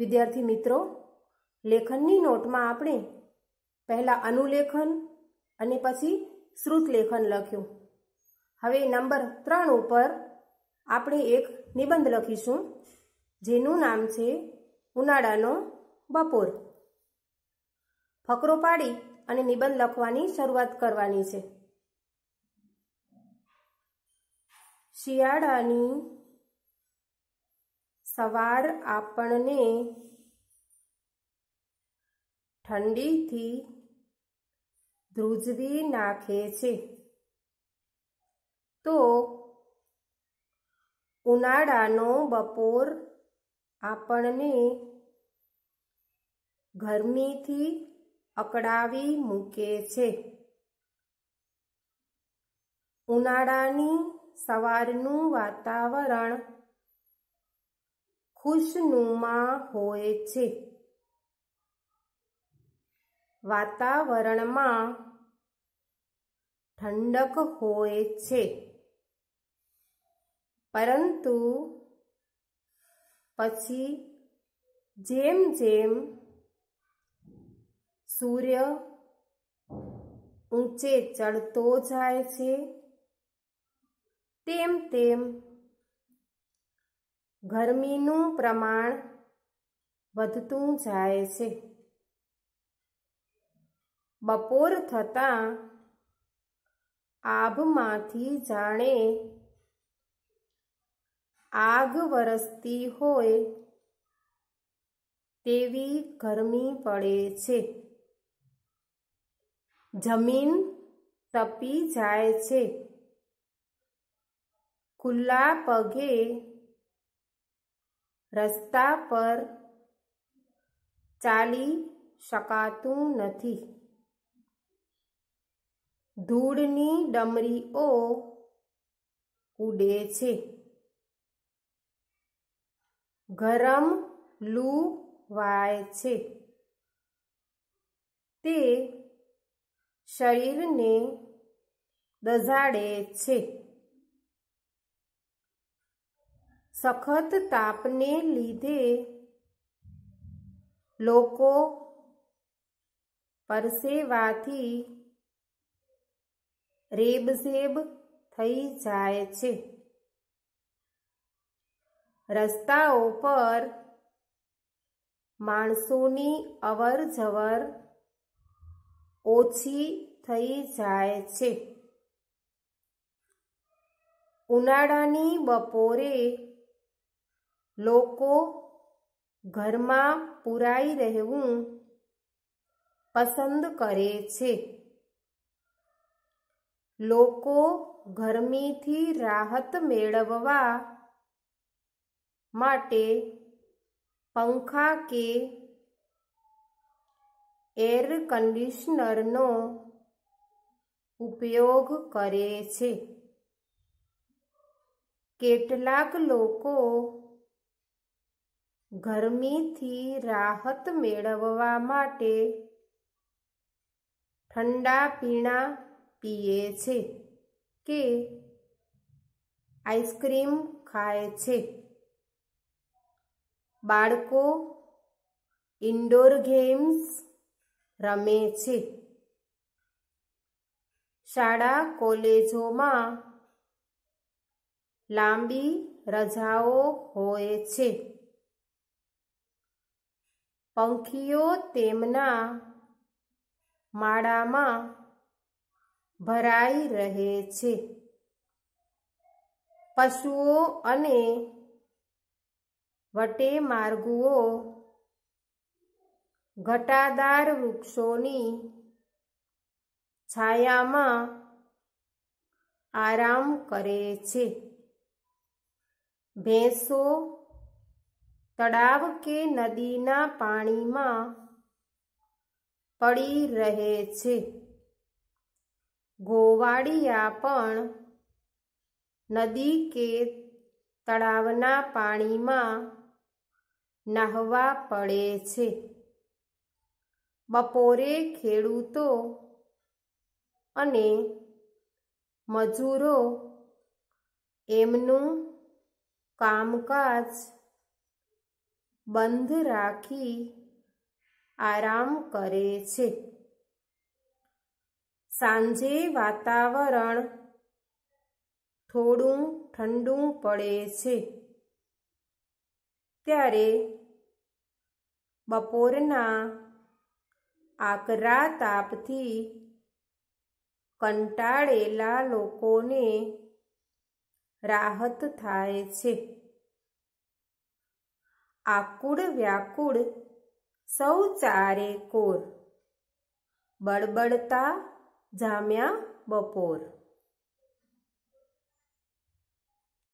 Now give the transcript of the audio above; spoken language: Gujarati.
વિદ્યાર્થી મિત્રો લેખનની નોટમાં આપણે પહેલાં અનુલેખન અને પછી શ્રુતલેખન લખ્યું હવે નંબર ત્રણ ઉપર આપણે એક નિબંધ લખીશું જેનું નામ છે ઉનાળાનો બપોર ફકરો પાડી અને નિબંધ લખવાની શરૂઆત કરવાની છે શિયાળાની સવાર આપણને ઠંડીથી ધ્રુજવી નાખે છે તો ઉનાળાનો બપોર આપણને ગરમીથી અકળાવી મૂકે છે ઉનાળાની સવારનું વાતાવરણ ખુશનુમા હોય છે વાતાવરણમાં ઠંડક હોય છે પરંતુ પછી જેમ જેમ સૂર્ય ઊંચે ચડતો જાય છે તેમ તેમ ગરમીનું પ્રમાણ વધતું જાય છે બપોર થતાં આભમાંથી જાણે આગ વરસતી હોય તેવી ગરમી પડે છે જમીન તપી જાય છે ખુલ્લા પગે રસ્તા પર ચાલી શકાતું નથી ધૂળની ડમરીઓ ઉડે છે ગરમ લૂ વાય છે તે શરીરને દઝાડે છે સખત તાપને લીધે લોકો પરસેવાથી રેબઝેબ થઈ જાય છે રસ્તાઓ પર માણસોની અવરજવર ઓછી થઈ જાય છે ઉનાળાની બપોરે લોકો ઘરમાં પુરાઈ રહેવું પસંદ કરે છે લોકો ગરમીથી રાહત મેળવવા માટે પંખા કે એર કન્ડિશનરનો ઉપયોગ કરે છે કેટલાક લોકો ગરમીથી રાહત મેળવવા માટે ઠંડા પીણા પીએ છે કે આઈસ્ક્રીમ ખાય છે બાળકો ઇન્ડોર ગેમ્સ રમે છે શાળા કોલેજોમાં લાંબી રજાઓ હોય છે પંખીઓ તેમના માળામાં ભરાઈ રહે છે પશુઓ અને વટેમાર્ગુઓ ઘટાદાર વૃક્ષોની છાયામાં આરામ કરે છે ભેંસો તળાવ કે નદીના પાણીમાં પડી રહે છે ગોવાળિયા પણ નદી કે તળાવના પાણીમાં નાહવા પડે છે બપોરે ખેડૂતો અને મજૂરો એમનું કામકાજ બંધ રાખી આરામ કરે છે સાંજે વાતાવરણ થોડું ઠંડુ પડે છે ત્યારે બપોરના આકરા તાપથી કંટાળેલા લોકોને રાહત થાય છે આકુળ વ્યાકુળ સૌ ચારે કોર બળબડતા જામ્યા બપોર